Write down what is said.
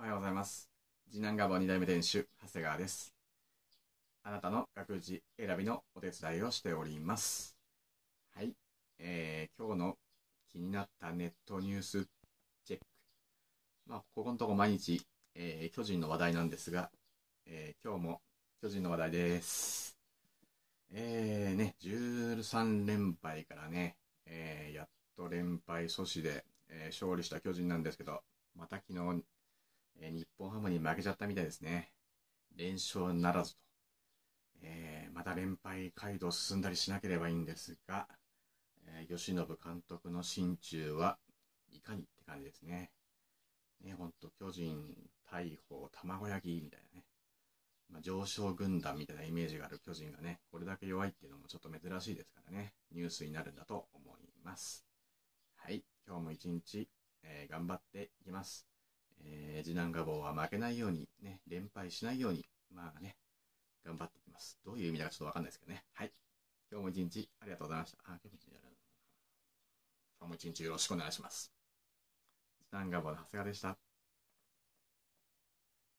おはようございます。次男ガボ2代目店主、長谷川です。あなたの学児選びのお手伝いをしております。はい。えー、今日の気になったネットニュースチェック。まあ、ここのとこ毎日、えー、巨人の話題なんですが、えー、今日も巨人の話題です。えー、ね、13連敗からね、えー、やっと連敗阻止で、えー、勝利した巨人なんですけど、また昨日えー、日本ハムに負けちゃったみたいですね。連勝ならずと。えー、また連敗街道進んだりしなければいいんですが、えー、吉信監督の心中はいかにって感じですね。ね、ほんと、巨人、大砲、卵焼きみたいなね。まあ、上昇軍団みたいなイメージがある巨人がね、これだけ弱いっていうのもちょっと珍しいですからね、ニュースになるんだと思います。はい、今日も一日、えー、頑張っていきます。ー、次男ガボは負けないように、ね、連敗しないように、まあね、頑張っていきます。どういう意味だかちょっとわかんないですけどね。はい。今日も一日ありがとうございました。あ、今日も一日今日も一日よろしくお願いします。次男ガボの長谷川でした。